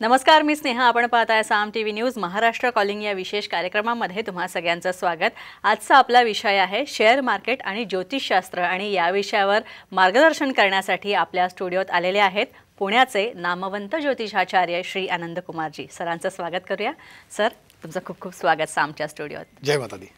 नमस्कार मी स्नेहा आपण पाहताय Saam TV news Maharashtra calling या विशेष कार्यक्रमामध्ये तुम्हा सगळ्यांचं स्वागत आजचा आपला विषय आहे शेअर मार्केट आणि ज्योतिषशास्त्र आणि या विषयावर मार्गदर्शन करण्यासाठी आपल्या स्टुडिओत आलेले आहेत पुण्याचे नामवंत ज्योतिषाचार्य श्री आनंद कुमारजी सरांचं स्वागत करूया सर तुमचं खूप खूप स्वागत सामच्या स्टुडिओत जय माता दी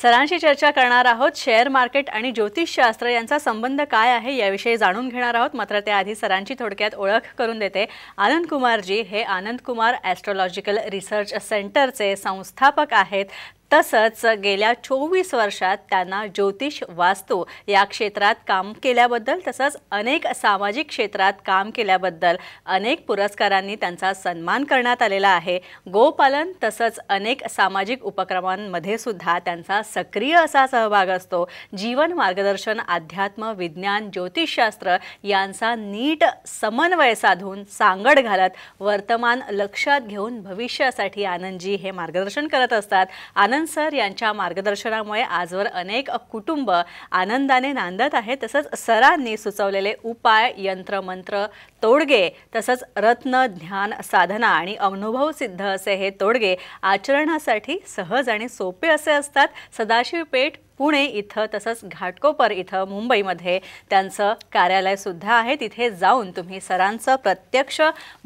सरांशी चर्चा करणार आहोत शेअर मार्केट आणि ज्योतिषशास्त्र यांचा संबंध काय आहे याविषयी जाणून घेणार आहोत मात्र त्याआधी सरांची थोडक्यात ओळख करून देते आनंद कुमारजी हे आनंद कुमार ॲस्ट्रॉलॉजिकल रिसर्च सेंटरचे संस्थापक आहेत तसंच गेल्या चोवीस वर्षात त्यांना ज्योतिष वास्तू या क्षेत्रात काम केल्याबद्दल तसंच अनेक सामाजिक क्षेत्रात काम केल्याबद्दल अनेक पुरस्कारांनी त्यांचा सन्मान करण्यात आलेला आहे गोपालन तसंच अनेक सामाजिक उपक्रमांमध्ये सुद्धा त्यांचा सक्रिय असा सहभाग असतो जीवन मार्गदर्शन अध्यात्म विज्ञान ज्योतिषशास्त्र यांचा नीट समन्वय साधून सांगड घालत वर्तमान लक्षात घेऊन भविष्यासाठी आनंदजी हे मार्गदर्शन करत असतात आनंद सर यांच्या मार्गदर्शनामुळे आजवर अनेक कुटुंब आनंदाने नांदत आहे तसंच सरांनी सुचवलेले उपाय यंत्रमंत्र तोडगे तसंच रत्न ध्यान साधना आणि अनुभव सिद्ध असे हे तोडगे आचरणासाठी सहज आणि सोपे असे असतात सदाशिव पेठ पुणे इथं तसंच घाटकोपर इथं मुंबईमध्ये त्यांचं कार्यालयसुद्धा आहे तिथे जाऊन तुम्ही सरांचं प्रत्यक्ष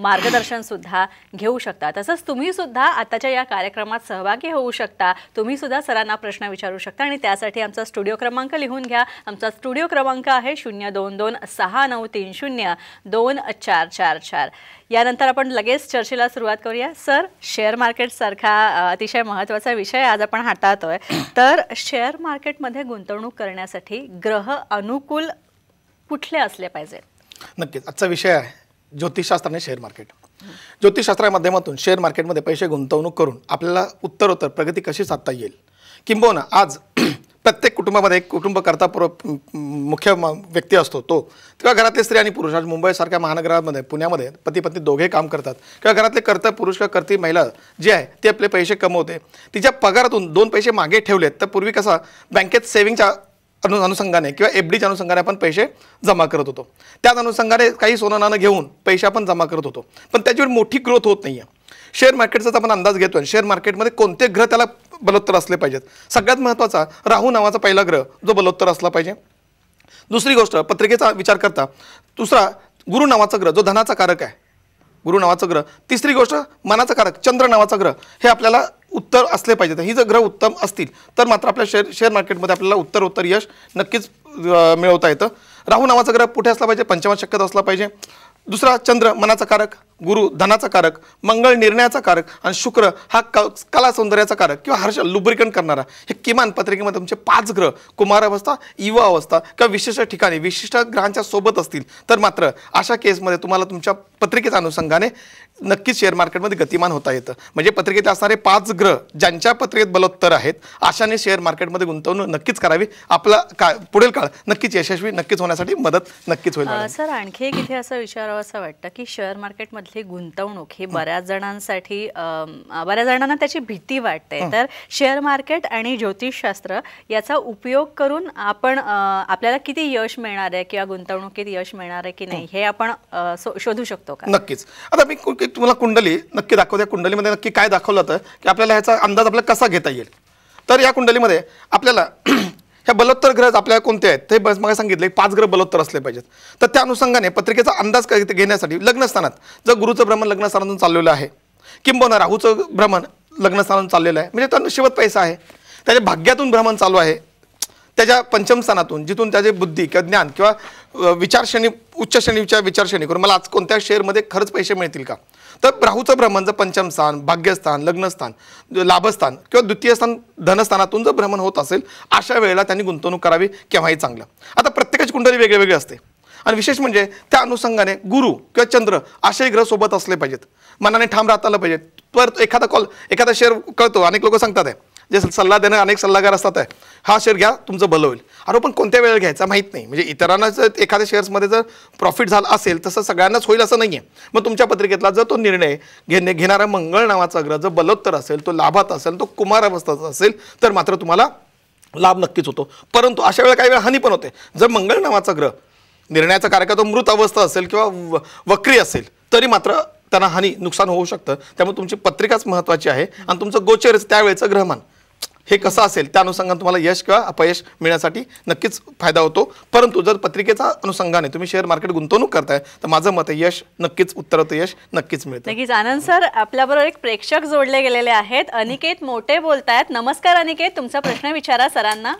मार्गदर्शनसुद्धा घेऊ शकता तसंच तुम्हीसुद्धा आताच्या या कार्यक्रमात सहभागी होऊ शकता तुम्हीसुद्धा सरांना प्रश्न विचारू शकता आणि त्यासाठी आमचा स्टुडिओ क्रमांक लिहून घ्या आमचा स्टुडिओ क्रमांक आहे शून्य दोन दोन सहा नऊ तीन शून्य दोन चार चार चार यानंतर आपण लगेच चर्चेला सुरुवात करूया सर शेअर मार्केटसारखा अतिशय महत्त्वाचा विषय आज आपण हाताळतोय तर शेअर मार्केटमध्ये गुंतवणूक करण्यासाठी ग्रह अनुकूल कुठले असले पाहिजे नक्कीच आजचा विषय आहे ज्योतिषशास्त्र आणि शेअर मार्केट ज्योतिषशास्त्रा माध्यमातून शेअर मार्केटमध्ये पैसे गुंतवणूक करून आपल्याला उत्तरोत्तर प्रगती कशी साधता येईल किंबहुना आज प्रत्येक कुटुंबामध्ये एक कुटुंबकर्ता प्र मुख्य व्यक्ती असतो तो किंवा घरातले स्त्री आणि पुरुष आज मुंबईसारख्या महानगरामध्ये पुण्यामध्ये पती पत्नी दोघे काम करतात किंवा घरातले कर्तव्य पुरुष किंवा करती महिला जी आहे ती आपले पैसे कमवते तिच्या पगारातून दोन पैसे मागे ठेवलेत तर पूर्वी कसा बँकेत सेव्हिंगच्या अनु अनुषंगाने किंवा एफ डीच्या अनुषंगाने आपण पैसे जमा करत होतो त्याच अनुषंगाने काही सोनं घेऊन पैसे आपण जमा करत होतो पण त्याच्यावर मोठी ग्रोथ होत नाही आहे शेअर मार्केटचाच आपण अंदाज घेतो आणि शेअर मार्केटमध्ये कोणते ग्रह त्याला बलोत्तर असले पाहिजेत सगळ्यात महत्त्वाचा राहू नावाचा पहिला ग्रह जो बलोत्तर असला पाहिजे दुसरी गोष्ट पत्रिकेचा विचार करता दुसरा गुरु नावाचा ग्रह जो धनाचा कारक आहे गुरु नावाचा ग्रह तिसरी गोष्ट मनाचा कारक चंद्र नावाचा ग्रह हे आपल्याला उत्तर असले पाहिजेत ही जर ग्रह उत्तम असतील तर मात्र आपल्या शेअर शेअर मार्केटमध्ये आपल्याला उत्तर उत्तर यश नक्कीच मिळवता येतं राहू नावाचा ग्रह कुठे असला पाहिजे पंचमा शक्यता असला पाहिजे दुसरा चंद्र मनाचा कारक गुरु धनाचा कारक मंगळ निर्णयाचा कारक आणि शुक्र हा क कला सौंदर्याचा कारक किंवा हर्ष लुब्रिकन करणारा हे किमान पत्रिकेमध्ये तुमचे पाच ग्रह कुमार अवस्था युवा अवस्था किंवा विशिष्ट ठिकाणी विशिष्ट ग्रहांच्या सोबत असतील तर मात्र अशा केसमध्ये तुम्हाला तुमच्या पत्रिकेच्या अनुषंगाने नक्कीच शेअर मार्केटमध्ये गतिमान होता येतं म्हणजे पत्रिकेत असणारे पाच ग्रह ज्यांच्या पत्रिकेत बलोत्तर आहेत अशाने शेअर मार्केटमध्ये गुंतवणूक नक्कीच करावी आपला का पुढील काळ नक्कीच यशस्वी नक्कीच होण्यासाठी मदत नक्कीच होईल सर आणखी एक इथे असं विचारावं असं वाटतं की शेअर मार्केटमध्ये गुंतवणूक ही बऱ्याच जणांसाठी बऱ्याच जणांना त्याची भीती वाटते तर शेअर मार्केट आणि ज्योतिषशास्त्र याचा उपयोग करून आपण आपल्याला किती यश मिळणार आहे किंवा गुंतवणुकीत यश मिळणार आहे की नाही हे आपण शोधू शकतो का नक्कीच आता मी तुम्हाला कुंडली नक्की दाखवते कुंडलीमध्ये नक्की काय दाखवलं होतं की आपल्याला ह्याचा अंदाज आपल्याला कसा घेता येईल तर या कुंडलीमध्ये आपल्याला ह्या बलोत्तर ग्रह आपल्याला कोणते आहेत ते मला सांगितले पाच ग्रह बलोत्तर असले पाहिजेत तर त्या अनुषंगाने पत्रिकेचा अंदाज घेण्यासाठी लग्नस्थानात जर गुरुचं भ्रमण लग्नस्थानातून चाललेलं आहे किंबहुना राहूचं भ्रमण लग्नस्थानातून चाललेलं आहे म्हणजे त्यांना शिवत पैसा आहे त्याच्या भाग्यातून भ्रमण चालू आहे त्याच्या पंचमस्थानातून जिथून त्याचे बुद्धी किंवा ज्ञान किंवा विचारश्रेणी उच्च श्रेणीच्या विचारश्रेणी करून मला आज कोणत्या शेअरमध्ये खरंच पैसे मिळतील का तर राहूचं भ्रमण जर पंचमस्थान भाग्यस्थान लग्नस्थान लाभस्थान किंवा द्वितीय स्थान धनस्थानातून जर भ्रमण होत असेल अशा वेळेला त्यांनी गुंतवणूक करावी केव्हाही चांगलं आता प्रत्येकाची कुंडली वेगळी असते आणि विशेष म्हणजे त्या अनुषंगाने गुरु किंवा चंद्र असे ग्रह सोबत असले पाहिजेत मनाने ठाम राहत आलं पाहिजेत परत एखादा कॉल एखादा शेअर कळतो अनेक लोक सांगतात आहे जे सल्ला देणं अनेक सल्लागार असतात आहे हा शेअर घ्या तुमचं भलं होईल अरे पण कोणत्या वेळेला घ्यायचा माहीत नाही म्हणजे इतरांना जर एखाद्या शेअर्समध्ये जर प्रॉफिट झाला असेल तसं सगळ्यांनाच होईल असं नाही आहे मग तुमच्या पत्रिकेतला जर तो निर्णय घेणे घेणारा मंगळ नावाचा ग्रह जर बलोत्तर असेल तो लाभात असेल तो कुमार अवस्थाचा असेल तर मात्र तुम्हाला लाभ नक्कीच होतो परंतु अशा वेळेला काही वेळा हानी पण होते जर मंगळ नावाचा ग्रह निर्णयाचा कारक तो मृत अवस्था असेल किंवा वक्री असेल तरी मात्र त्यांना हानी नुकसान होऊ शकतं त्यामुळे तुमची पत्रिकाच महत्त्वाची आहे आणि तुमचं गोचर त्यावेळेचं ग्रहमान हे कसं असेल त्या अनुषंगाने तुम्हाला यश किंवा अपयश मिळण्यासाठी नक्कीच फायदा होतो परंतु जर पत्रिकेचा अनुषंगाने तुम्ही शेअर मार्केट गुंतवणूक करताय तर माझं मत आहे यश नक्कीच उत्तरत यश नक्कीच मिळतं नक्कीच आनंद सर आपल्याबरोबर एक प्रेक्षक जोडले गेलेले आहेत अनिकेत मोठे बोलतायत नमस्कार अनिकेत तुमचा प्रश्न विचारा सरांना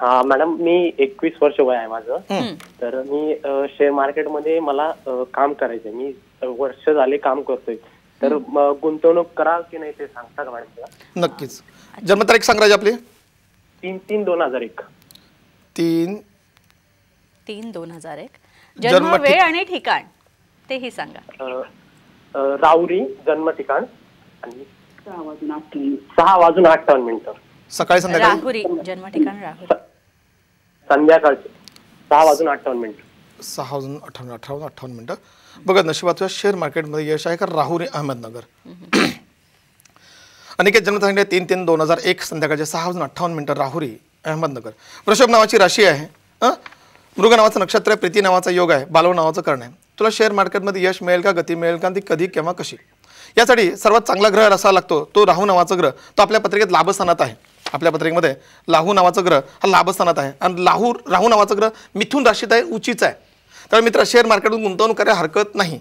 हा मॅडम मी एकवीस वर्ष वय आहे माझं तर मी शेअर मार्केटमध्ये मला काम करायचंय मी वर्ष झाले काम करतोय तर गुंतवणूक करा की नाही ते सांगता का मॅडम नक्कीच जन्मतारीख सांग राजा आपली तीन तीन दोन हजार एक तीन तीन दोन हजार एक जन्म वेळ आणि ठिकाण तेही सांगा राऊरी जन्म ठिकाण आणि सहा वाजून अठ्ठावन्न मिनिट सकाळी संध्याकाळी राहुरी जन्म ठिकाण राहुरी संध्याकाळचे सहा वाजून अठ्ठावन्न मिनिट सहा वाजून अठ्ठावन्न अठ्ठावन्न अठ्ठावन्न मिनिटं बघा नशिबात शेअर मार्केटमध्ये यश आहे का राहुरी अहमदनगर अनिकेत जन्म सांगितले तीन तीन दोन हजार एक संध्याकाळचे सहा वाजून अठ्ठावन्न मिनटं राहुरी अहमदनगर वृषभ नावाची राशी आहे हां मृग नावाचं नक्षत्र आहे प्रीती नावाचा योग आहे बालव नावाचं कर्ण आहे तुला शेअर मार्केटमध्ये यश मिळेल का गती मिळेल का ती कधी केव्हा कशी यासाठी सर्वात चांगला ग्रह असा लागतो तो राहू नावाचा ग्रह तो आपल्या पत्रिकेत लाभस्थानात आहे आपल्या पत्रिकेमध्ये लाहू नावाचा ग्रह हा लाभस्थानात आहे आणि लाहू राहू नावाचा ग्रह मिथून राशीत आहे उचीचा आहे तर मित्र शेअर मार्केटमधून गुंतवणूक करायला हरकत नाही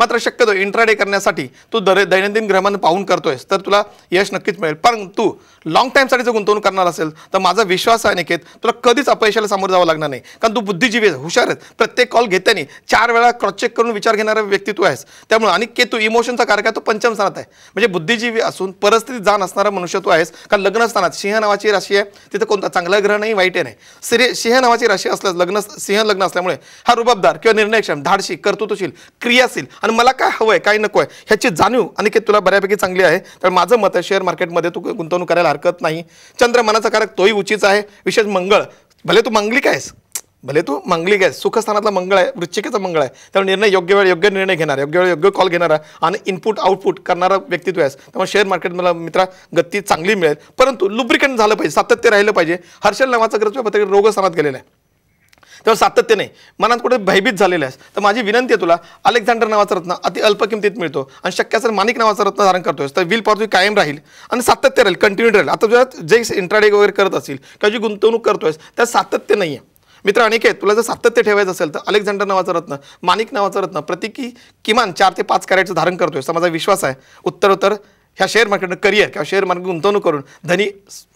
मात्र शक्यतो इंट्राडे करण्यासाठी तू दर दैनंदिन ग्रहमान पाहून करतोयस तर तुला यश नक्कीच मिळेल परंतु लॉंग टाईमसाठी जर गुंतवणूक करणार असेल तर माझा विश्वास आहे निकेत तुला कधीच अपयशाला सामोरं जावं लागणार नाही कारण तू बुद्धिजीवी आहेस हुशार आहेस प्रत्येक कॉल घेताना चार वेळा क्रॉसचेक करून विचार घेणारा व्यक्ती तू आहेस त्यामुळे आणि तू इमोशनचा कार्यक्रम आहे तो पंचम स्थानात आहे म्हणजे बुद्धिजीवी असून परिस्थितीत जाण असणारा मनुष्य तू आहेस कारण लग्नस्थानात सिंह नावाची राशी आहे तिथं कोणता चांगला ग्रह नाही वाईट नाही सिंह नावाची राशी असल्यास लग्न सिंह लग्न असल्यामुळे हा रुबाबदार किंवा निर्णयक्षम धाडशी कर्तृत्वशील क्रियाशील आणि मला काय हवं आहे काय नको आहे ह्याची जाणीव की तुला बऱ्यापैकी चांगली आहे तर माझं मत आहे शेअर मार्केटमध्ये तू गुंतवणूक करायला हरकत नाही चंद्र मनाचा कारक तोही उचित आहे विशेष मंगळ भले तू मांगलिक आहेस भले तू मांगलिक आहेस सुखस्थानातला मंगळ आहे वृश्चिकेचा मंगळ आहे त्यामुळे निर्णय योग्य वेळ योग्य निर्णय घेणार योग्य वेळ योग्य कॉल घेणारा आणि इनपुट आउटपुट करणारा व्यक्तित्व आहेस त्यामुळे शेअर मार्केट मला मित्रा गती चांगली मिळेल परंतु लुब्रिकेंट झालं पाहिजे सातत्य राहिलं पाहिजे हर्षल नावाचा ग्रस्त पत्र रोगस्थानात गेलेला आहे तेव्हा नाही मनात कुठे भयभीत झालेलं आहेस तर माझी विनंती आहे तुला अलेक्झांडर नावाचा रत्न अति अल्प किमतीत मिळतो आणि शक्य असेल मानिक नावाचा रत्न धारण करतोस तर विल पॉवर तुझी कायम राहील आणि सातत्य राहील कंटिन्यू राहील आता तुझ्या जे इंट्राडे वगैरे करत असेल किंवा जी गुंतवणूक करतोयस त्यात सातत्य नाही आहे मित्र अनेक आहेत तुला जर सातत्य ठेवायचं असेल तर अलेक्झांडर नावाचं रत्न मानिक नावाचं रत्न प्रतिकी किमान चार ते पाच कॅरेटचं धारण करतोय असा माझा विश्वास आहे उत्तर उत्तर ह्या शेअर मार्केटनं करिअर किंवा शेअर मार्केट गुंतवणूक करून धनी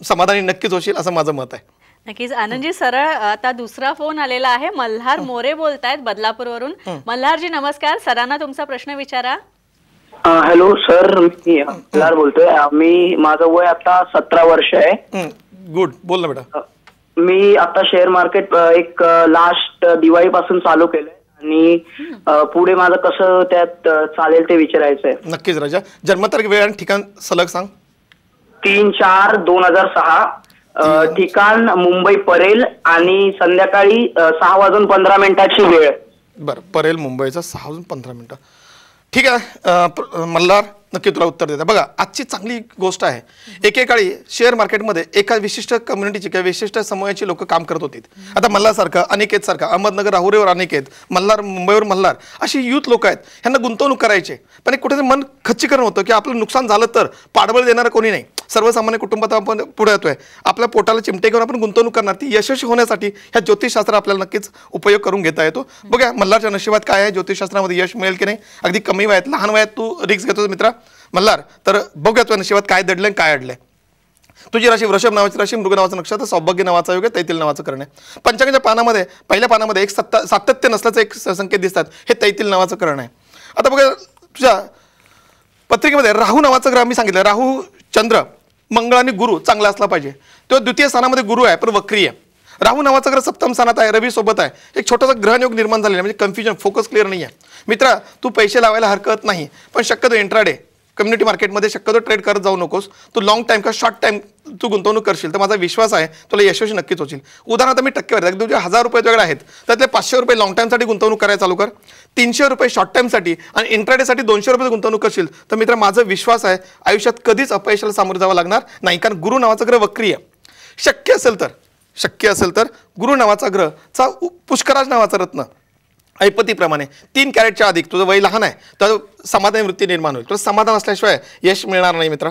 समाधानी नक्कीच होशील असं माझं मत आहे नक्कीच आनंदजी सरळ आता दुसरा फोन आलेला आहे मल्हार मोरे बोलतायत बदलापूर बदलापूरवरून मल्हारजी नमस्कार सरांना तुमचा प्रश्न विचारा हॅलो सर मी मल्हार बोलतोय मी माझं वय आता सतरा वर्ष आहे गुड बोल ना बेटा मी आता शेअर मार्केट एक लास्ट दिवाळी पासून चालू केलंय आणि पुढे माझं कसं त्यात चालेल ते विचारायचं नक्कीच राजा जन्मतारीख वेळ आणि ठिकाण सलग सांग तीन चार दोन हजार सहा ठिकाण मुंबई परेल आणि संध्याकाळी सहा वाजून पंधरा मिनिटाची वेळ बर परेल मुंबईचा सहा वाजून पंधरा मिनिटं ठीक आहे मल्हार नक्की तुला उत्तर देतात बघा आजची चांगली गोष्ट आहे एकेकाळी शेअर मार्केटमध्ये एका विशिष्ट कम्युनिटीची किंवा विशिष्ट समूहाची लोक काम करत होती आता मल्हारसारखं अनिकेत सारखं अहमदनगर राहुरेवर अनिकेत मल्हार मुंबईवर मल्हार अशी यूथ लोक आहेत ह्यांना गुंतवणूक करायचे पण एक कुठेतरी मन खच्चीकरण होतं की आपलं नुकसान झालं तर पाडबळ देणारं कोणी नाही सर्वसामान्य कुटुंबात आपण पुढे येतोय आपल्या पोटाला चिमटे घेऊन आपण गुंतवणूक करणार ती यशस्वी होण्यासाठी ह्या ज्योतिषशास्त्र आपल्याला नक्कीच उपयोग करून घेता येतो बघा मल्हारच्या नशिबात काय आहे ज्योतिषशास्त्रामध्ये यश मिळेल की नाही अगदी कमी वयात लहान वयात तू रिक्स घेतो मित्रा मल्हार तर बघूया तुझ्या नशिबात काय दडलं काय अडलंय तुझी राशी वृषभ नावाची राशी मृग नावाचं नक्षत्र सौभाग्य नावाचा योग्य तैतील नावाचं करण आहे पंचांगाच्या पानामध्ये पहिल्या पानामध्ये एक सत्ता सातत्य नसल्याचं एक संकेत दिसतात हे तैतील नावाचं करण आहे आता बघा तुझ्या पत्रिकेमध्ये राहू नावाचं ग्रह मी सांगितलं राहू चंद्र मंगळ आणि गुरु चांगला असला पाहिजे तो द्वितीय स्थानामध्ये गुरु आहे पण वक्री आहे राहू नावाचा ग्रह सप्तम स्थानात आहे रवी सोबत आहे एक छोटासा ग्रहणयोग निर्माण झालेला म्हणजे कन्फ्युजन फोकस क्लिअर नाही आहे मित्रा तू पैसे लावायला हरकत नाही पण शक्यतो इंट्राडे कम्युनिटी मार्केटमध्ये शक्यतो ट्रेड करत जाऊ नकोस तू लॉंग टाईम का शॉर्ट टाईम तू गुंतवणूक करशील तर माझा विश्वास आहे तुला यशस्वी नक्कीच होईल उदाहरणार्थ मी टक्के अगदी तुझे हजार रुपये वेगळे आहेत त्यातले पाचशे रुपये लॉंग टाईमसाठी गुंतवणूक करायला चालू कर तीनशे रुपये शॉर्ट टाईमसाठी आणि इंटरनेटसाठी दोनशे रुपये गुंतवणूक करशील तर मित्र माझा विश्वास आहे आयुष्यात कधीच अपयशाला सामोरं जावं लागणार नाही कारण गुरु नावाचा ग्रह वक्रीय शक्य असेल तर शक्य असेल तर गुरु नावाचा ग्रहचा पुष्कराज नावाचा रत्न ऐपतीप्रमाणे तीन कॅरेटच्या अधिक तुझं वय लहान आहे तर समाधानी वृत्ती निर्माण होईल तुला समाधान असल्याशिवाय यश मिळणार नाही मित्र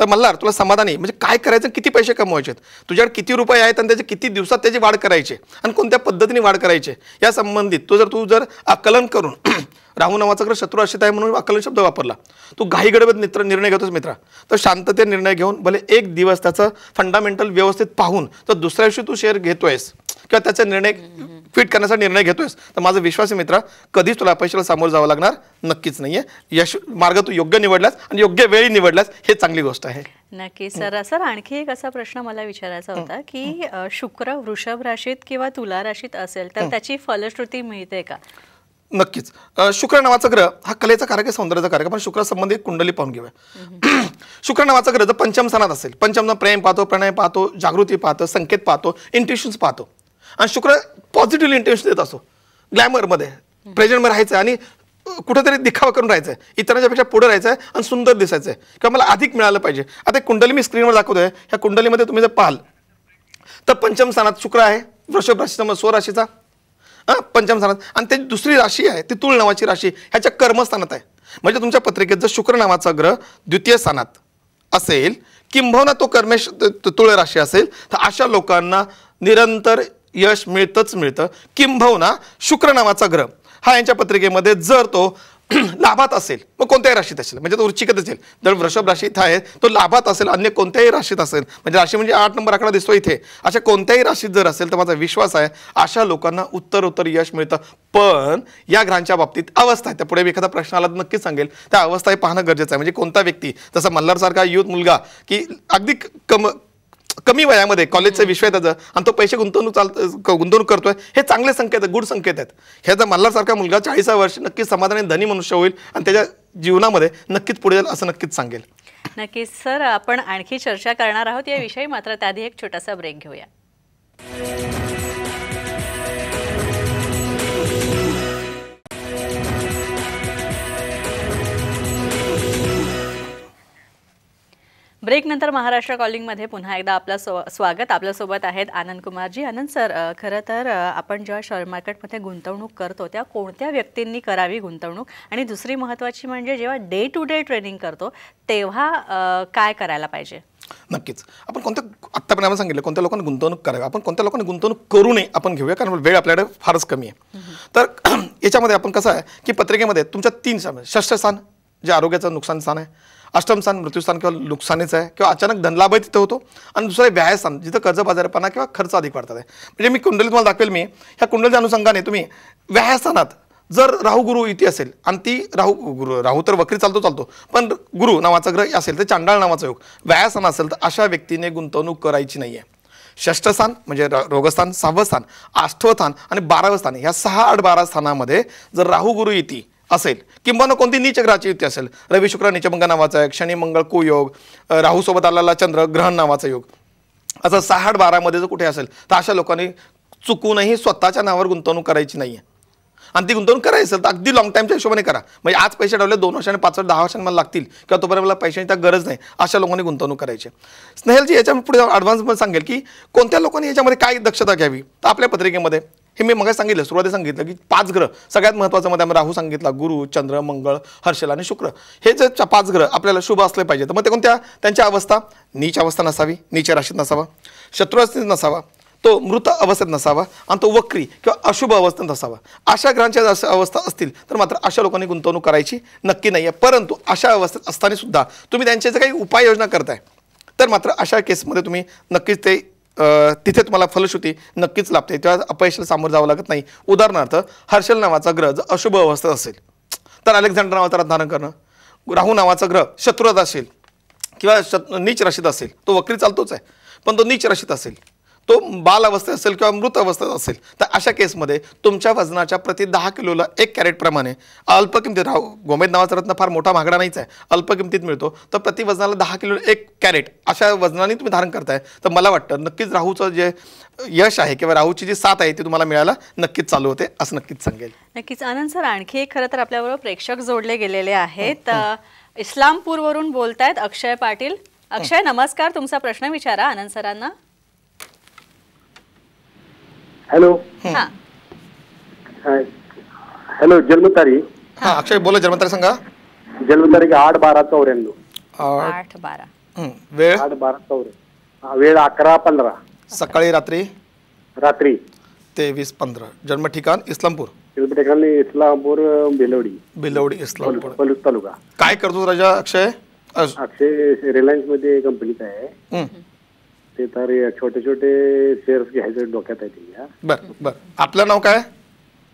तर मल्हार तुला समाधानी म्हणजे काय करायचं किती पैसे कमवायचे आहेत तुझ्याकडे किती रुपये आहेत आणि त्याचे किती दिवसात त्याची वाढ करायची आणि कोणत्या पद्धतीने वाढ करायची या संबंधित तू जर तू जर आकलन करून राहू नावाचा जर शत्रू तर आहे म्हणून आकलन शब्द वापरला तू घाईगडबत मित्र निर्णय घेतोस मित्रा तर शांततेने निर्णय घेऊन भले एक दिवस त्याचं फंडामेंटल व्यवस्थित पाहून तर दुसऱ्या दिवशी तू शेअर आहेस किंवा त्याचा निर्णय फिट करण्याचा निर्णय घेतोय तर माझा विश्वास मित्र मित्रा कधीच तुला अपयशाला सामोरं जावं लागणार नक्कीच नाहीये यश मार्ग तू योग्य निवडलास आणि योग्य वेळी निवडलास हे चांगली गोष्ट आहे नक्की सर सर आणखी एक असा प्रश्न मला विचारायचा होता की शुक्र वृषभ राशीत किंवा तुला राशीत असेल तर त्याची फलश्रुती मिळते का नक्कीच शुक्र नावाचा ग्रह हा कलेचा कारक आहे सौंदर्याचा कारक पण शुक्रासंबंधी कुंडली पाहून घेऊया शुक्र नावाचा ग्रह जर स्थानात असेल पंचमना प्रेम पाहतो प्रणय पाहतो जागृती पाहतो संकेत पाहतो इंट्युशन्स पाहतो आणि शुक्र पॉझिटिव्ह इंटेन्शन देत असो ग्लॅमरमध्ये प्रेझेंटमध्ये राहायचं आणि कुठेतरी दिखावा करून राहायचं आहे इतरांच्यापेक्षा पुढे राहायचं आहे आणि सुंदर दिसायचं आहे किंवा मला अधिक मिळालं पाहिजे आता कुंडली मी स्क्रीनवर दाखवतोय ह्या कुंडलीमध्ये तुम्ही जर पाहाल तर पंचम स्थानात शुक्र आहे वृषभ राशीचा स्वराशीचा हां पंचम स्थानात आणि त्याची दुसरी राशी आहे ती तुळ नावाची राशी ह्याच्या कर्मस्थानात आहे म्हणजे तुमच्या पत्रिकेत जर शुक्र नावाचा ग्रह द्वितीय स्थानात असेल किंबहुना तो कर्मेश तुळ राशी असेल तर अशा लोकांना निरंतर यश मिळतंच मिळतं किंभवना शुक्र नावाचा ग्रह हा यांच्या पत्रिकेमध्ये जर तो लाभात असेल मग कोणत्याही राशीत असेल म्हणजे तो वृश्चिकत असेल जर वृषभ राशीत आहे तो लाभात असेल अन्य कोणत्याही राशीत असेल म्हणजे राशी म्हणजे आठ नंबर आकडा दिसतो इथे अशा कोणत्याही राशीत जर असेल तर माझा विश्वास आहे अशा लोकांना उत्तर उत्तर यश मिळतं पण या ग्रहांच्या बाबतीत अवस्था आहे त्यापुढे एखादा प्रश्न आला तर नक्कीच सांगेल त्या अवस्था हे पाहणं गरजेचं आहे म्हणजे कोणता व्यक्ती जसा मल्हारसारखा युथ मुलगा की अगदी कम कमी वयामध्ये कॉलेजचा विषय त्याचा आणि तो पैसे गुंतवणूक चालतो गुंतवणूक करतोय हे चांगले संकेत आहेत गुड संकेत आहेत ह्याचा मल्हारसारखा मुलगा चाळीसा वर्ष नक्कीच समाधानी धनी मनुष्य होईल आणि त्याच्या जीवनामध्ये नक्कीच पुढे जाईल असं नक्कीच सांगेल नक्कीच सर आपण आणखी चर्चा करणार आहोत विषयी मात्र त्याआधी एक छोटासा ब्रेक घेऊया नंतर महाराष्ट्र मध्ये पुन्हा एकदा आपलं स्वागत स्वागत आपल्यासोबत आहेत आनंद कुमार जी आनंद सर खरं तर आपण जेव्हा शेअर मार्केटमध्ये गुंतवणूक करतो त्या कोणत्या व्यक्तींनी करावी गुंतवणूक आणि दुसरी महत्त्वाची म्हणजे जेव्हा डे टू डे ट्रेडिंग करतो तेव्हा काय करायला पाहिजे नक्कीच आपण कोणत्या आत्तापर्यंत आपण सांगितलं कोणत्या लोकांना गुंतवणूक करावी आपण कोणत्या लोकांनी गुंतवणूक करू नये आपण घेऊया कारण वेळ आपल्याकडे फारच कमी आहे तर याच्यामध्ये आपण कसं आहे की पत्रिकेमध्ये तुमच्या तीन स्थान जे आरोग्याचं नुकसान स्थान आहे अष्टम स्थान मृत्यूस्थान किंवा नुकसानीचं आहे किंवा अचानक धनलाभ तिथं होतो आणि दुसरं आहे व्यायस्थान जिथं कर्ज बाजारपणा किंवा खर्च अधिक वाढतात आहे म्हणजे मी कुंडली तुम्हाला दाखवेल मी ह्या कुंडलीच्या अनुषंगाने तुम्ही व्यायस्थानात जर राहू गुरु इथे असेल आणि ती राहू गुरु राहू तर वक्री चालतो चालतो पण गुरु नावाचा ग्रह असेल तर चांडाळ नावाचा योग व्यायासन असेल तर अशा व्यक्तीने गुंतवणूक करायची नाही आहे षष्ठस्थान म्हणजे रोगस्थान सहावं स्थान आष्टवं स्थान आणि बारावं स्थान ह्या सहा आठ बारा स्थानामध्ये जर राहू गुरु येते असेल किंवा कोणती नीच ग्रहाची युती असेल रवी शुक्र नीचभंग नावाचा आहे शनी मंगळ कुयोग राहूसोबत आलेला चंद्र ग्रहण नावाचा योग असं सहा आठ बारामध्ये जर कुठे असेल तर अशा लोकांनी चुकूनही स्वतःच्या नावावर गुंतवणूक करायची नाही आहे आणि ती गुंतवणूक करायची असेल तर अगदी लॉंग टाईमच्या हिशोबाने करा म्हणजे आज पैसे ठेवले दोन वर्षाने पाच वर्ष दहा वर्षांना लागतील किंवा तोपर्यंत मला पैशांची त्या गरज नाही अशा लोकांनी गुंतवणूक करायची स्नेहलजी याच्या पुढे ॲडव्हान्समध्ये सांगेल की कोणत्या लोकांनी याच्यामध्ये काय दक्षता घ्यावी तर आपल्या पत्रिकेमध्ये हे मी मग सांगितलं सुरुवातीला सांगितलं की पाच ग्रह सगळ्यात महत्त्वाचं मध्ये राहू सांगितला गुरु चंद्र मंगळ हर्षल आणि शुक्र हे जे पाच ग्रह आपल्याला शुभ असले पाहिजे तर मग ते कोणत्या त्यांच्या अवस्था नीच अवस्था नसावी नीच राशीत नसावा शत्रुअस्थित नसावा तो मृत अवस्थेत नसावा आणि तो वक्री किंवा अशुभ अवस्थेत नसावा अशा ग्रहांच्या जर अवस्था असतील तर मात्र अशा लोकांनी गुंतवणूक करायची नक्की नाही आहे परंतु अशा अवस्थेत असताना सुद्धा तुम्ही त्यांच्या जे काही उपाययोजना करताय तर मात्र अशा केसमध्ये तुम्ही नक्कीच ते तिथे तुम्हाला फलश्रुती नक्कीच लाभते तेव्हा अपयशाला सामोरं जावं लागत नाही उदाहरणार्थ हर्षल नावाचा ग्रह जर अशुभ अवस्थेत असेल तर अलेक्झांडर नावाचा धारण करणं राहू नावाचा ग्रह शत्रुत असेल किंवा शत नीच राशीत असेल तो वक्री चालतोच आहे पण तो नीच राशीत असेल तो बाल अवस्थेत असेल किंवा मृत अवस्थेत असेल तर अशा केसमध्ये तुमच्या वजनाच्या प्रति दहा किलोला एक कॅरेटप्रमाणे अल्प किमतीत राहू गोमेद नावाचा रत्न फार मोठा महागडा नाहीच आहे अल्प किमतीत मिळतो तर प्रति वजनाला दहा किलो एक कॅरेट अशा वजनाने तुम्ही धारण करताय तर मला वाटतं नक्कीच राहूचं जे यश आहे किंवा राहूची जी साथ आहे ती तुम्हाला मिळायला नक्कीच चालू होते असं नक्कीच सांगेल नक्कीच आनंद सर आणखी एक खरं तर आपल्याबरोबर प्रेक्षक जोडले गेलेले आहेत हो. इस्लामपूरवरून बोलतायत अक्षय पाटील हो. अक्षय नमस्कार तुमचा प्रश्न विचारा आनंद सरांना हॅलो हाय. हॅलो जन्मतारीख अक्षय बोला जन्मतारीख सांगा जन्मतारीख आठ बारा चौऱ्याण्णव आठ- बारा वेळ आठ बारा चौऱ्या वेळ अकरा पंधरा सकाळी रात्री रात्री तेवीस पंधरा जन्म ठिकाण इस्लामपूर ठिकाणी इस्लामपूर बिलवडी बिलवडी इस्लामपूर पलूस तालुका काय करतो राजा अक्षय अक्षय रिलायन्स मध्ये कंपनीत आहे ते तर छोटे छोटे शेअर्स घ्यायचे डोक्यात आहे बर बर आपलं नाव काय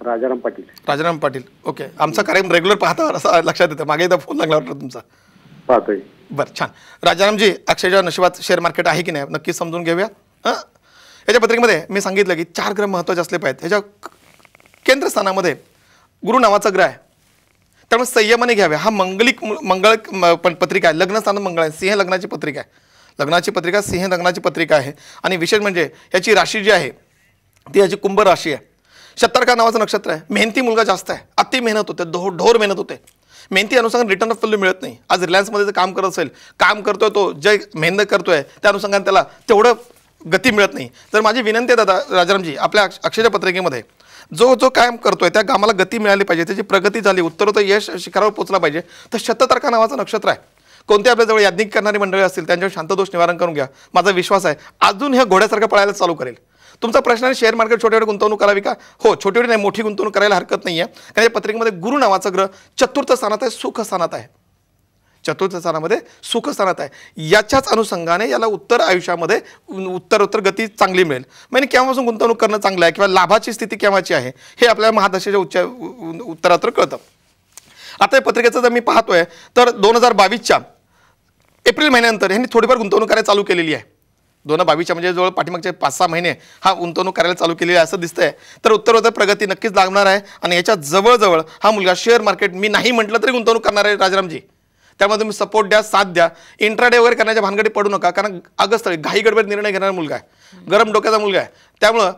राजाराम पाटील राजाराम पाटील ओके आमचा कार्यक्रम रेग्युलर पाहता असं लक्षात येतं मागे एकदा फोन लागला वाटतं तुमचा पाहतोय बरं छान राजारामजी अक्षरशः नशिबात शेअर मार्केट आहे की नाही नक्की समजून घेऊया याच्या पत्रिकेमध्ये मी सांगितलं की चार ग्रह महत्त्वाचे असले पाहिजेत ह्याच्या केंद्रस्थानामध्ये गुरु नावाचा ग्रह आहे त्यामुळे संयमाने घ्यावे हा मंगलिक मंगळ पण पत्रिका आहे लग्नस्थान मंगळ आहे सिंह लग्नाची पत्रिका आहे लग्नाची पत्रिका सिंह लग्नाची पत्रिका आहे आणि विशेष म्हणजे याची राशी जी आहे ती याची कुंभ राशी आहे शततारका नावाचं नक्षत्र आहे मेहनती मुलगा जास्त आहे अति मेहनत होते ढो ढोर मेहनत होते मेहनती अनुषंगाने रिटर्न ऑफ व्हॅल्यू मिळत नाही आज रिलायन्समध्ये जर काम करत असेल काम करतोय तो जे मेहनत करतोय त्या अनुषंगाने त्याला तेवढं गती मिळत नाही तर माझी विनंती आहे दादा राजारामजी आपल्या अक्षरच्या पत्रिकेमध्ये जो जो काम करतोय त्या कामाला गती मिळाली पाहिजे त्याची प्रगती झाली तर यश शिखरावर पोचला पाहिजे तर शततारका नावाचं नक्षत्र आहे कोणते जवळ याज्ञिक करणारी मंडळी असतील त्यांच्यावर शांतदोष निवारण करून घ्या माझा विश्वास आहे अजून ह्या घोड्यासारखं पळायला चालू करेल तुमचा प्रश्न आहे शेअर मार्केट छोटे गुंतवणूक करावी का हो छोटी नाही मोठी गुंतवणूक करायला हरकत नाही आहे कारण या पत्रिकेमध्ये गुरु नावाचा ग्रह चतुर्थ स्थानात आहे सुख स्थानात आहे चतुर्थ स्थानामध्ये सुख स्थानात आहे याच्याच अनुषंगाने याला उत्तर आयुष्यामध्ये उत्तरोत्तर गती चांगली मिळेल म्हणजे केव्हापासून गुंतवणूक करणं चांगलं आहे किंवा लाभाची स्थिती केव्हाची आहे हे आपल्याला महादशेच्या उच्च उत्तरात्र कळतं आता या पत्रिकेचं जर मी पाहतोय तर दोन हजार बावीसच्या एप्रिल महिन्यानंतर यांनी थोडीफार गुंतवणूक करायला चालू केलेली आहे दोन हजार बावीसच्या म्हणजे जवळ पाठीमागचे पाच सहा महिने हा गुंतवणूक करायला चालू केलेली आहे असं दिसतंय तर उत्तर उत्तर प्रगती नक्कीच लागणार आहे आणि याच्या जवळजवळ हा मुलगा शेअर मार्केट मी नाही म्हटलं तरी गुंतवणूक करणार आहे राजारामजी त्यामध्ये तुम्ही सपोर्ट द्या साथ द्या इंट्राडे वगैरे करण्याच्या भानगडी पडू नका कारण अगस्तळी घाई गडबड निर्णय घेणारा मुलगा आहे गरम डोक्याचा मुलगा आहे त्यामुळं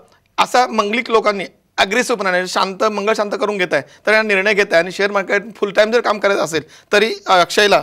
असा मंगलिक लोकांनी अग्रेसिव्हपणाने शांत मंगळ शांत करून घेत आहे तर हा निर्णय घेत आहे आणि शेअर मार्केट फुल टाईम जर काम करायचं असेल तरी अक्षयला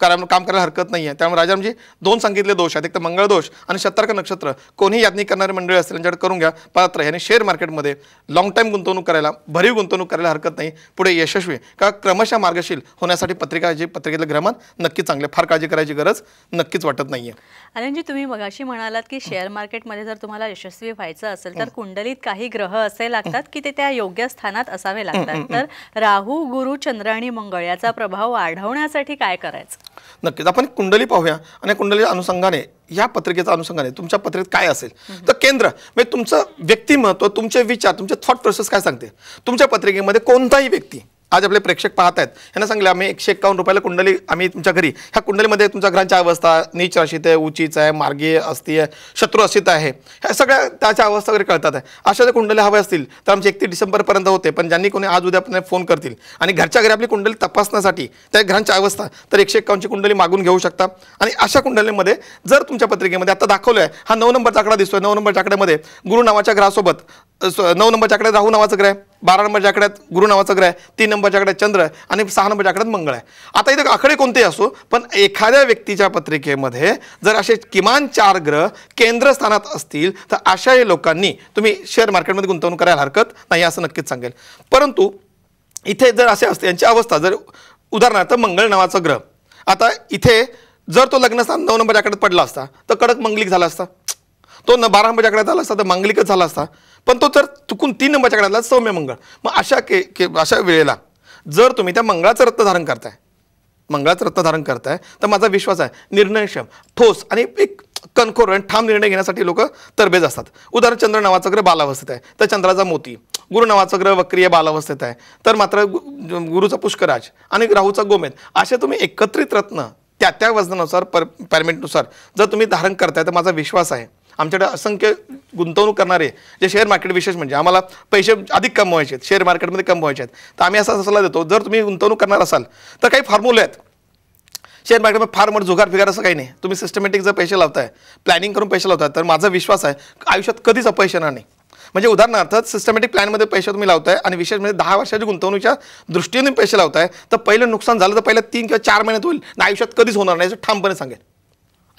कारण काम करायला हरकत नाही आहे त्यामुळे म्हणजे दोन सांगितले दोष आहेत एक तर मंगळ दोष आणि शतर्क नक्षत्र कोणी यातनी करणारे मंडळी असतील त्यांच्याकडे करून घ्या पात्र यांनी शेअर मार्केटमध्ये लॉंग टाईम गुंतवणूक करायला भरीव गुंतवणूक करायला हरकत नाही पुढे यशस्वी का क्रमशः मार्गशील होण्यासाठी पत्रिका जे पत्रिकेतलं ग्रहमान नक्कीच चांगले फार काळजी करायची गरज नक्कीच वाटत नाही आहे अनंतजी तुम्ही मगाशी म्हणालात की शेअर मार्केटमध्ये जर तुम्हाला यशस्वी व्हायचं असेल तर हो. कुंडलीत काही ग्रह असे लागतात हो. की ते त्या योग्य स्थानात असावे लागतात तर राहू गुरु चंद्र आणि मंगळ याचा प्रभाव वाढवण्यासाठी काय करायचं नक्कीच आपण कुंडली पाहूया आणि कुंडलीच्या अनुषंगाने या पत्रिकेच्या अनुषंगाने तुमच्या पत्रिकेत काय असेल तर केंद्र म्हणजे तुमचं व्यक्तिमत्व तुमचे विचार तुमचे थॉट प्रोसेस काय सांगते तुमच्या पत्रिकेमध्ये कोणताही व्यक्ती आज आपले प्रेक्षक पाहत आहेत यांना सांगले आम्ही एकशे एकावन्न रुपयाला कुंडली आम्ही तुमच्या घरी ह्या कुंडलीमध्ये तुमच्या ग्रहांच्या अवस्था नीच राशीत आहे उंचीच आहे मार्गीय असती आहे शत्रू असित आहे ह्या सगळ्या त्याच्या अवस्था वगैरे कळतात आहे अशा जर कुंडली हवे असतील तर आमचे एकतीस डिसेंबरपर्यंत होते पण ज्यांनी कोणी आज उद्या फोन करतील आणि घरच्या घरी आपली कुंडली तपासण्यासाठी त्या ग्रहांच्या अवस्था तर एकशे एक्कावन्नची कुंडली मागून घेऊ शकता आणि अशा कुंडलीमध्ये जर तुमच्या पत्रिकेमध्ये आता दाखवलं आहे हा नऊ नंबरचा आकडा दिसतोय नऊ नंबरच्या आकड्यामध्ये गुरु नावाच्या ग्रहासोबत नऊ नंबरच्या आकडे राहू नावाचं ग्रह बारा नंबरच्या आकड्यात गुरु नावाचा ग्रह आहे तीन नंबरच्या आकड्यात चंद्र आहे आणि सहा नंबरच्या आकड्यात मंगळ आहे आता इथे आकडे कोणते असो पण एखाद्या व्यक्तीच्या पत्रिकेमध्ये जर असे किमान चार ग्रह केंद्रस्थानात असतील तर अशाही लोकांनी तुम्ही शेअर मार्केटमध्ये गुंतवणूक करायला हरकत नाही असं नक्कीच सांगेल परंतु इथे जर असे असते यांची अवस्था जर उदाहरणार्थ मंगळ नावाचा ग्रह आता इथे जर तो लग्नस्थान नऊ नंबरच्या आकड्यात पडला असता तर कडक मंगलिक झाला असता तो न बारा नंबरच्या आकड्यात आला असता तर मांगलिकच झाला असता पण तो जर चुकून तीन नंबरच्या गणाला सौम्य मंगळ मग अशा के के अशा वेळेला जर तुम्ही त्या मंगळाचं रत्न धारण करताय मंगळाचं रत्न धारण करताय तर माझा विश्वास आहे निर्णयक्षम ठोस आणि एक कणखोर आणि ठाम निर्णय घेण्यासाठी लोक तरबेज असतात उदाहरण चंद्र नावाचा ग्रह बालावस्थेत आहे तर चंद्राचा मोती गुरु नावाचा ग्रह वक्रीय बालावस्थेत आहे तर मात्र गु गुरुचा पुष्कराज आणि राहूचा गोमेद असे तुम्ही एकत्रित रत्न त्या त्या वजनानुसार पर पॅरमेंटनुसार जर तुम्ही धारण करताय तर माझा विश्वास आहे आमच्याकडे असंख्य गुंतवणूक करणारे जे शेअर मार्केट विशेष म्हणजे आम्हाला पैसे अधिक कमवायचे आहेत शेअर मार्केटमध्ये कमवायचे आहेत तर आम्ही असा सल्ला देतो जर तुम्ही गुंतवणूक करणार असाल तर काही फॉर्म्युले आहेत शेअर मार्केटमध्ये फार मोठं जुगार फिगार असं काही नाही तुम्ही सिस्टमॅटिक जर पैसे लावताय प्लॅनिंग करून पैसे लावताय तर माझा विश्वास आहे आयुष्यात कधीच अपयश येणार नाही म्हणजे उदाहरणार्थ सिस्टमॅटिक प्लॅनमध्ये पैसे तुम्ही लावताय आणि विशेष म्हणजे दहा वर्षाच्या गुंतवणुकीच्या दृष्टीने पैसे लावताय तर पहिलं नुकसान झालं तर पहिल्या तीन किंवा चार महिन्यात होईल आणि आयुष्यात कधीच होणार नाही असं ठामपणे सांगेल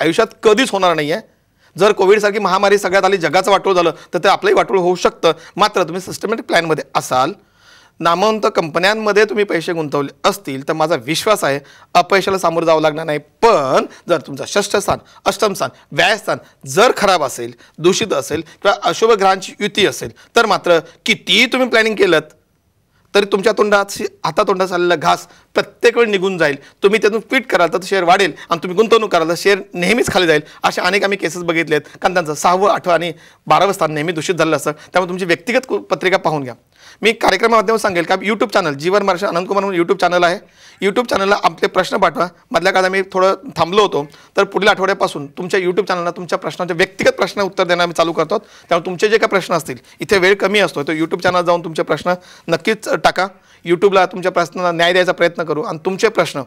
आयुष्यात कधीच होणार नाही आहे जर कोविडसारखी महामारी सगळ्यात आली जगाचं वाटोळ झालं तर ते आपलंही वाटोळ होऊ शकतं मात्र तुम्ही सिस्टमॅटिक प्लॅनमध्ये असाल नामवंत कंपन्यांमध्ये तुम्ही पैसे गुंतवले असतील तर माझा विश्वास आहे अपयशाला सामोरं जावं लागणार नाही पण जर तुमचा षष्ठस्थान अष्टमस्थान व्यायस्थान जर खराब असेल दूषित असेल किंवा अशुभ ग्रहांची युती असेल तर मात्र कितीही तुम्ही प्लॅनिंग केलं तरी तुमच्या तोंडात हाता तोंडात आलेला घास प्रत्येक वेळ निघून जाईल तुम्ही त्यातून फिट कराल तर शेअर वाढेल आणि तुम्ही गुंतवणूक कराल तर शेअर नेहमीच खाली जाईल अशा अनेक आम्ही केसेस बघितले आहेत कारण त्यांचं सहावं आठवं आणि बारावं स्थान नेहमी दूषित झालं असतं त्यामुळे तुमची व्यक्तिगत पत्रिका पाहून घ्या मी कार्यक्रमामध्ये सांगेल का यूट्यूब चॅनल जीवन महाराष्ट्र कुमार म्हणून यूट्यूब चॅनल आहे यूट्यूब चॅनलला आपले प्रश्न पाठवा मधल्या काळात मी थोडं थांबलो होतो तर पुढील आठवड्यापासून तुमच्या यूट्यूब चॅनलला तुमच्या प्रश्नांचे व्यक्तिगत प्रश्न उत्तर देणं आम्ही चालू करतो त्यामुळे तुमचे जे काही प्रश्न असतील इथे वेळ कमी असतो तर यूट्यूब चॅनल जाऊन तुमचे प्रश्न नक्कीच टाका यूट्यूबला तुमच्या प्रश्नांना न्याय द्यायचा प्रयत्न करू आणि तुमचे प्रश्न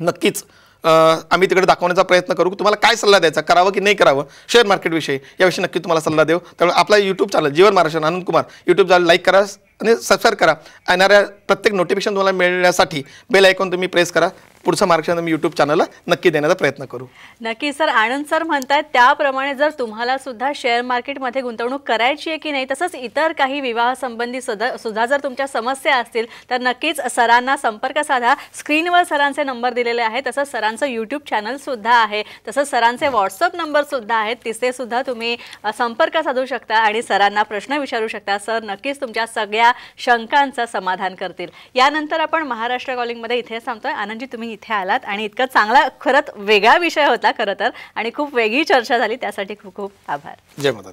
नक्कीच आम्ही तिकडे दाखवण्याचा प्रयत्न करू तुम्हाला काय सल्ला द्यायचा करावं की नाही करावं शेअर मार्केटविषयी याविषयी नक्की तुम्हाला सल्ला देऊ त्यामुळे आपला YouTube channel Jeevan Maharashtra Anand Kumar YouTube channel like करा आणि सबस्क्राईब करा येणाऱ्या प्रत्येक नोटिफिकेशन तुम्हाला मिळण्यासाठी बेल ऐकून तुम्ही प्रेस करा पुढचा मार्गदर्शन मी यूट्यूब चॅनलला नक्की देण्याचा प्रयत्न करू नक्की सर आनंद सर म्हणतात त्याप्रमाणे जर तुम्हाला सुद्धा शेअर मार्केटमध्ये गुंतवणूक करायची आहे की नाही तसंच इतर काही विवाह संबंधी सुद्धा जर तुमच्या समस्या असतील तर नक्कीच सरांना संपर्क साधा स्क्रीनवर सरांचे नंबर दिलेले आहेत तसंच सरांचं यूट्यूब सुद्धा आहे तसंच सरांचे व्हॉट्सअप सुद्धा आहेत तिथे सुद्धा तुम्ही संपर्क साधू शकता आणि सरांना प्रश्न विचारू शकता सर नक्कीच तुमच्या सगळ्या शंकांचं समाधान करतील यानंतर आपण महाराष्ट्र कॉलिंगमध्ये इथे थांबतोय आनंदजी तुम्ही इथे आलात आणि इतका चांगला खरंच वेगळा विषय होता खरं तर आणि खूप वेगळी चर्चा झाली त्यासाठी खूप खूप आभार जय माता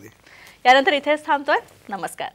यानंतर इथेच थांबतोय नमस्कार